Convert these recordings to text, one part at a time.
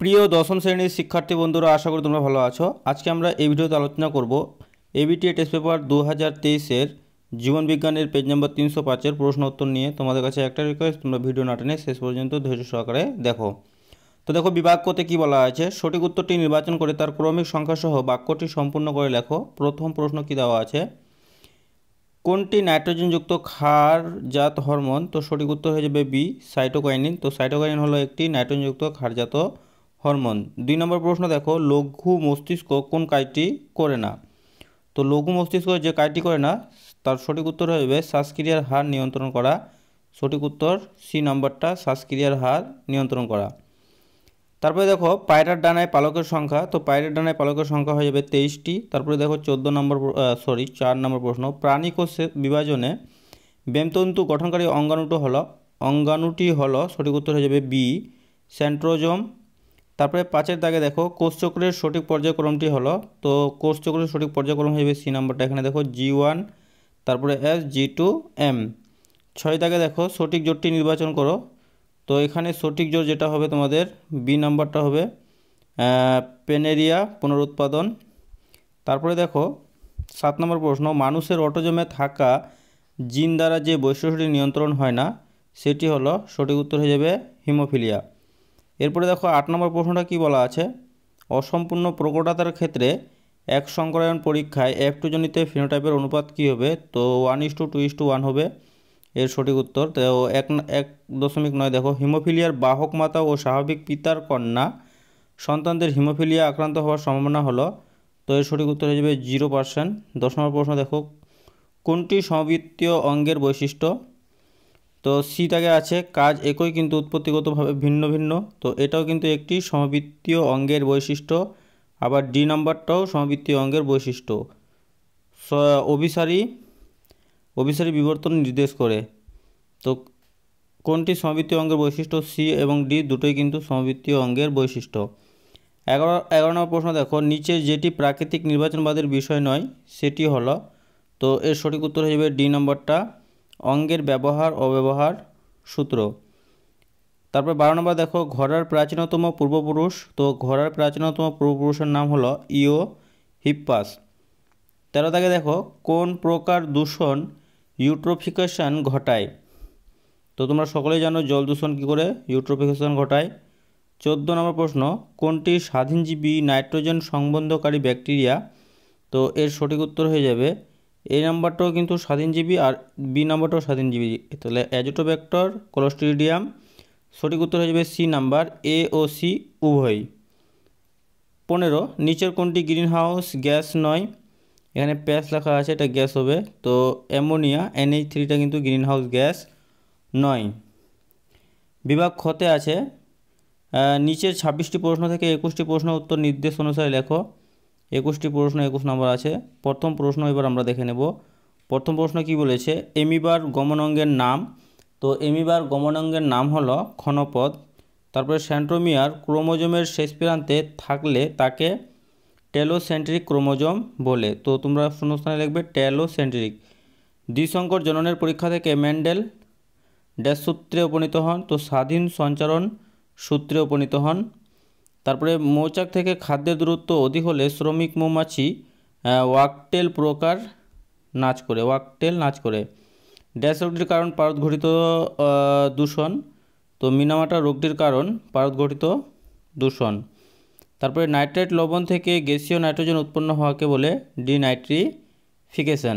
প্রিয় দশম শ্রেণীর শিক্ষার্থী বন্ধুরা আশা করি তোমরা ভালো আছো আজকে আমরা এই ভিডিওতে আলোচনা করব এবিটিএ টেস্ট পেপার দু হাজার তেইশের বিজ্ঞানের পেজ নম্বর তিনশো পাঁচের প্রশ্ন উত্তর নিয়ে তোমাদের কাছে একটা রিকোয়েস্ট তোমরা ভিডিও না টেনে শেষ পর্যন্ত ধৈর্য সহকারে দেখো তো দেখো বিবাক্যতে কি বলা আছে সঠিক উত্তরটি নির্বাচন করে তার ক্রমিক সংখ্যাসহ বাক্যটি সম্পূর্ণ করে লেখো প্রথম প্রশ্ন কি দেওয়া আছে কোনটি নাইট্রোজেনযুক্ত ক্ষারজাত হরমোন তো সঠিক উত্তর হয়ে যাবে বি সাইটোকাইনিন তো সাইটোকাইনিন হলো একটি নাইট্রোজেনযুক্ত ক্ষারজাত হরমোন দুই নম্বর প্রশ্ন দেখো লঘু মস্তিষ্ক কোন কাজটি করে না তো লঘু মস্তিষ্ক যে কাজটি করে না তার সঠিক উত্তর হবে শ্বাসক্রিয়ার হার নিয়ন্ত্রণ করা সঠিক উত্তর সি নম্বরটা শ্বাসক্রিয়ার হার নিয়ন্ত্রণ করা তারপরে দেখো পায়রার ডানায় পালকের সংখ্যা তো পায়রার ডানায় পালকের সংখ্যা হয়ে যাবে তেইশটি তারপরে দেখো চোদ্দ নম্বর সরি চার নম্বর প্রশ্ন প্রাণী কোষে বিভাজনে বেমতন্তু গঠনকারী অঙ্গাণুটি হল অঙ্গাণুটি হল সঠিক উত্তর হয়ে যাবে বি সেন্ট্রোজম তারপরে পাঁচের দাগে দেখো কোষচক্রের সঠিক পর্যায়ক্রমটি হলো তো কোষচক্রের সঠিক পর্যায়ক্রম হবে সি নাম্বারটা এখানে দেখো জি ওয়ান তারপরে এস জি টু এম ছয় দাগে দেখো সঠিক জোটটি নির্বাচন করো তো এখানে সঠিক জোর যেটা হবে তোমাদের বি নাম্বারটা হবে পেনেরিয়া পুনরুৎপাদন তারপরে দেখো সাত নম্বর প্রশ্ন মানুষের অটোজমে থাকা জিন দ্বারা যে বৈশিষ্ট্যটি নিয়ন্ত্রণ হয় না সেটি হলো সঠিক উত্তর হয়ে যাবে হিমোফিলিয়া এরপরে দেখো আট নম্বর প্রশ্নটা কি বলা আছে অসম্পূর্ণ প্রকটতার ক্ষেত্রে এক সংক্রায়ন পরীক্ষায় এফ টু জনিতে ফিনোটাইপের অনুপাত কী হবে তো one is to two two is to one এর সঠিক উত্তর তো এক এক দশমিক নয় দেখো হিমোফিলিয়ার বাহক মাতা ও স্বাভাবিক পিতার কন্যা সন্তানদের হিমোফিলিয়া আক্রান্ত হওয়ার সম্ভাবনা হলো তো এর সঠিক উত্তর হয়ে যাবে জিরো পার্সেন্ট দশ নম্বর প্রশ্ন দেখো কোনটি সমবৃত্তীয় অঙ্গের বৈশিষ্ট্য তো সিটাকে আছে কাজ একই কিন্তু উৎপত্তিগতভাবে ভিন্ন ভিন্ন তো এটাও কিন্তু একটি সমবৃত্তীয় অঙ্গের বৈশিষ্ট্য আবার ডি নাম্বারটাও সমবৃত্তীয় অঙ্গের বৈশিষ্ট্য অভিসারী অভিসারী বিবর্তন নির্দেশ করে তো কোনটি সমবৃত্তীয় অঙ্গের বৈশিষ্ট্য সি এবং ডি দুটোই কিন্তু সমবৃত্তীয় অঙ্গের বৈশিষ্ট্য এগারো এগারো নম্বর প্রশ্ন দেখো নিচে যেটি প্রাকৃতিক নির্বাচনবাদের বিষয় নয় সেটি হলো তো এর সঠিক উত্তর হিসেবে ডি নম্বরটা অঙ্গের ব্যবহার অব্যবহার সূত্র তারপর বারো নম্বর দেখো ঘোড়ার প্রাচীনতম পূর্বপুরুষ তো ঘোড়ার প্রাচীনতম পূর্বপুরুষের নাম হলো ইও হিপ্পাস তেরো তাকে দেখো কোন প্রকার দূষণ ইউট্রোফিকেশন ঘটায় তো তোমরা সকলেই জানো জল দূষণ কী করে ইউট্রোফিকেশন ঘটায় চোদ্দ নম্বর প্রশ্ন কোনটি স্বাধীনজীবী নাইট্রোজেন সংবন্ধকারী ব্যাকটেরিয়া তো এর সঠিক উত্তর হয়ে যাবে এই নাম্বারটাও কিন্তু স্বাধীনজীবী আর বি নাম্বারটাও স্বাধীনজীবী তাহলে অ্যাজোটোব্যাক্টর কোলোস্টিডিয়াম সঠিক উত্তর হয়ে যাবে সি নাম্বার এ ও সি উভয়ই পনেরো নিচের কোনটি গ্রিন হাউস গ্যাস নয় এখানে প্যাস লেখা আছে এটা গ্যাস হবে তো অ্যামোনিয়া এনএইচ থ্রিটা কিন্তু গ্রিন হাউস গ্যাস নয় বিভাগ ক্ষতে আছে নিচের ছাব্বিশটি প্রশ্ন থেকে একুশটি প্রশ্ন উত্তর নির্দেশ অনুসারে লেখো একুশটি প্রশ্ন একুশ নম্বর আছে প্রথম প্রশ্ন এবার আমরা দেখে নেব প্রথম প্রশ্ন কি বলেছে এমিবার অঙ্গের নাম তো এমিবার অঙ্গের নাম হলো ক্ষণপদ তারপরে স্যান্ট্রোমিয়ার ক্রোমোজোমের শেষ প্রান্তে থাকলে তাকে টেলোসেন্ট্রিক ক্রোমোজোম বলে তো তোমরা শূন্যস্থানে লিখবে টেলোসেন্ট্রিক দ্বিশঙ্কর জননের পরীক্ষা থেকে ম্যান্ডেল ড্যাশ সূত্রে উপনীত হন তো স্বাধীন সঞ্চারণ সূত্রে উপনীত হন তারপরে মৌচাক থেকে খাদ্যের দূরত্ব অধিক হলে শ্রমিক মৌমাছি ওয়াকটেল প্রকার নাচ করে ওয়াকটেল নাচ করে ড্যাশ রোগটির কারণ পারদঘটিত দূষণ তো মিনামাটা রোগটির কারণ পারদঘটিত দূষণ তারপরে নাইট্রেট লবণ থেকে গ্যাসীয় নাইট্রোজেন উৎপন্ন হওয়াকে বলে ডিনাইট্রিফিকেশন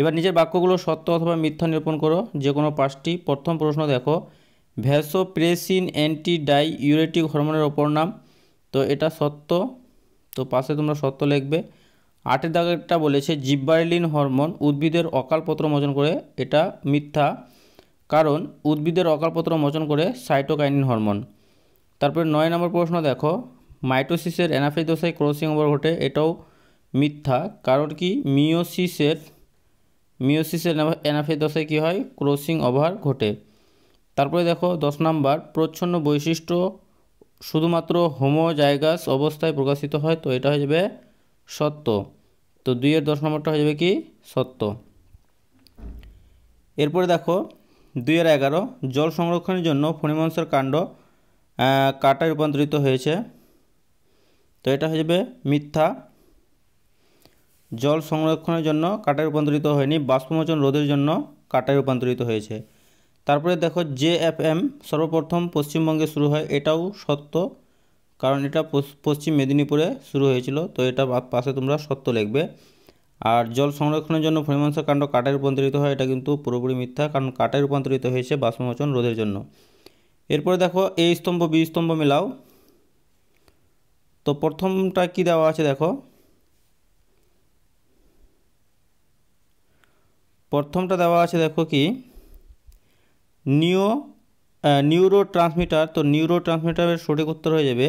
এবার নিজের বাক্যগুলো সত্য অথবা মিথ্যা নিরূপণ করো যে কোনো পাঁচটি প্রথম প্রশ্ন দেখো ভ্যাসোপ্রেসিন অ্যান্টি ডাইউরেটিক হরমোনের অপর নাম তো এটা সত্য তো পাশে তোমরা সত্য লিখবে আটের দাগেরটা বলেছে জিব্বারলিন হরমোন উদ্ভিদের অকালপত্র মোচন করে এটা মিথ্যা কারণ উদ্ভিদের অকালপত্র মোচন করে সাইটোকাইনিন হরমোন তারপরে নয় নম্বর প্রশ্ন দেখো মাইটোসিসের অ্যানাফেজ ক্রসিং ওভার ঘটে এটাও মিথ্যা কারণ কি মিওসিসের মিওসিসের অ্যানাফেজ দশায় কী হয় ক্রসিং ওভার ঘটে তারপরে দেখো দশ নাম্বার প্রচ্ছন্ন বৈশিষ্ট্য শুধুমাত্র হোমোজাইগাস অবস্থায় প্রকাশিত হয় তো এটা হয়ে যাবে সত্য তো দুইয়ের দশ নম্বরটা হয়ে যাবে কি সত্য এরপরে দেখো দুইয়ের এগারো জল সংরক্ষণের জন্য ফণিমংসের কাণ্ড কাটায় রূপান্তরিত হয়েছে তো এটা হয়ে যাবে মিথ্যা জল সংরক্ষণের জন্য কাটায় রূপান্তরিত হয়নি বাষ্পমোচন রোধের জন্য কাটায় রূপান্তরিত হয়েছে তারপরে দেখো জে এফ এম সর্বপ্রথম পশ্চিমবঙ্গে শুরু হয় এটাও সত্য কারণ এটা পশ্চিম মেদিনীপুরে শুরু হয়েছিল তো এটা পাশে তোমরা সত্য লিখবে আর জল সংরক্ষণের জন্য ভূমিমাংসা কাণ্ড কাটায় রূপান্তরিত হয় এটা কিন্তু পুরোপুরি মিথ্যা কারণ কাটায় রূপান্তরিত হয়েছে বাষ্পমোচন রোধের জন্য এরপরে দেখো এ স্তম্ভ বি স্তম্ভ মেলাও তো প্রথমটা কি দেওয়া আছে দেখো প্রথমটা দেওয়া আছে দেখো কি নিউ নিউরো ট্রান্সমিটার তো নিউরো ট্রান্সমিটারের সঠিক উত্তর হয়ে যাবে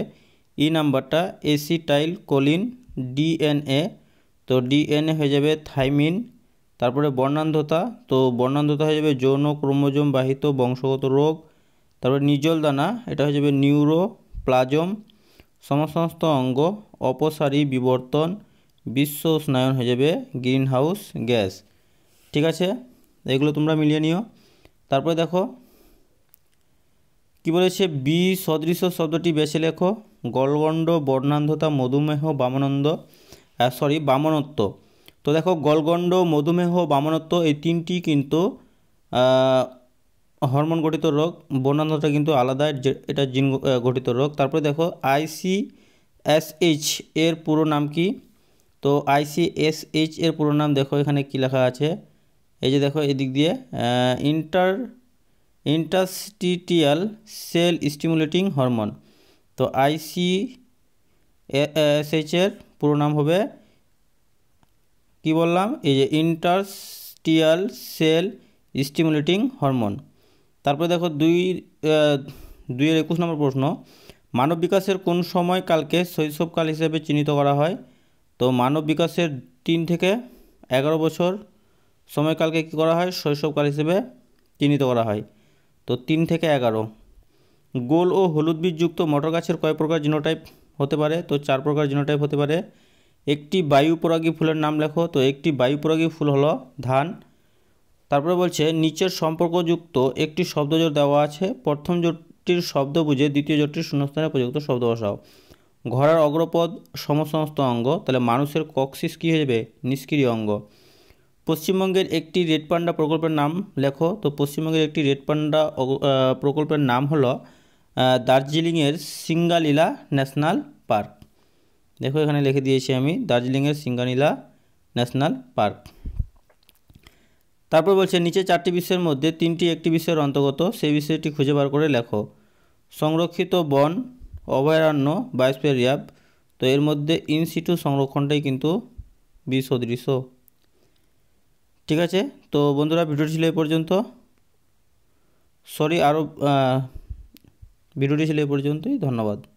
ই e নাম্বারটা এসিটাইল কোলিন ডিএনএ তো ডিএনএ হয়ে যাবে থাইমিন তারপরে বর্ণান্ধতা তো বর্ণান্ধতা হয়ে যাবে যৌন ক্রোমোজোম বাহিত বংশগত রোগ তারপরে নিজল দানা এটা হয়ে যাবে নিউরো প্লাজম সমস্ত অঙ্গ অপসারী বিবর্তন বিশ্ব স্নায়ন হয়ে যাবে গ্রিন হাউস গ্যাস ঠিক আছে এগুলো তোমরা মিলিয়ে নিও তারপরে দেখো কি বলেছে বি সদৃশ শব্দটি বেছে লেখো গলগণ্ড বর্ণান্ধতা মধুমেহ বামনন্দ সরি বামনত্ব তো দেখো গলগণ্ড মধুমেহ বামনত্ব এই তিনটি কিন্তু হরমোন গঠিত রোগ বর্ণান্ধটা কিন্তু আলাদা এটা জিন গঠিত রোগ তারপরে দেখো আইসি এসএইচ এর পুরো নাম কি তো এস এইচ এর পুরো নাম দেখো এখানে কি লেখা আছে এই যে দেখো এদিক দিয়ে inter interstitial cell stimulating hormone তো আইসি এসএইচের পুরো নাম হবে কি বললাম এই যে ইন্টারস্টিয়াল সেল স্টিমুলেটিং হরমোন তারপরে দেখো দুই দুইয়ের একুশ নম্বর প্রশ্ন মানব বিকাশের কোন সময়কালকে শৈশবকাল হিসেবে চিহ্নিত করা হয় তো মানব বিকাশের তিন থেকে এগারো বছর সময়কালকে কী করা হয় শৈশবকাল হিসেবে চিহ্নিত করা হয় তো তিন থেকে এগারো গোল ও হলুদ বীজযুক্ত মটর গাছের কয় প্রকার জিনোটাইপ হতে পারে তো চার প্রকার জিনোটাইপ হতে পারে একটি বায়ুপরাগী ফুলের নাম লেখো তো একটি বায়ুপরাগী ফুল হলো ধান তারপরে বলছে নিচের সম্পর্কযুক্ত একটি শব্দ জোর দেওয়া আছে প্রথম জোটটির শব্দ বুঝে দ্বিতীয় জোটটির শূন্যস্থানে প্রযুক্ত শব্দ বসাও ঘোড়ার অগ্রপদ সমস্ত অঙ্গ তাহলে মানুষের কক্সিস কী হয়ে যাবে নিষ্ক্রিয় অঙ্গ পশ্চিমবঙ্গের একটি রেড পান্ডা প্রকল্পের নাম লেখো তো পশ্চিমবঙ্গের একটি রেড পান্ডা প্রকল্পের নাম হলো দার্জিলিংয়ের সিঙ্গালীলা ন্যাশনাল পার্ক দেখো এখানে লিখে দিয়েছি আমি দার্জিলিংয়ের সিঙ্গালীলা ন্যাশনাল পার্ক তারপর বলছে নিচে চারটি বিশ্বের মধ্যে তিনটি একটি বিশ্বের অন্তর্গত সেই বিষয়টি খুঁজে বার করে লেখো সংরক্ষিত বন অভয়ারণ্য বায়োস্পিয়ার রিয়াব তো এর মধ্যে ইনসিটু সংরক্ষণটাই কিন্তু বিসদৃশ্য ঠিক আছে তো বন্ধুরা ভিডিওটি ছিল এ পর্যন্ত সরি আরও ভিডিওটি ছিল এ পর্যন্তই ধন্যবাদ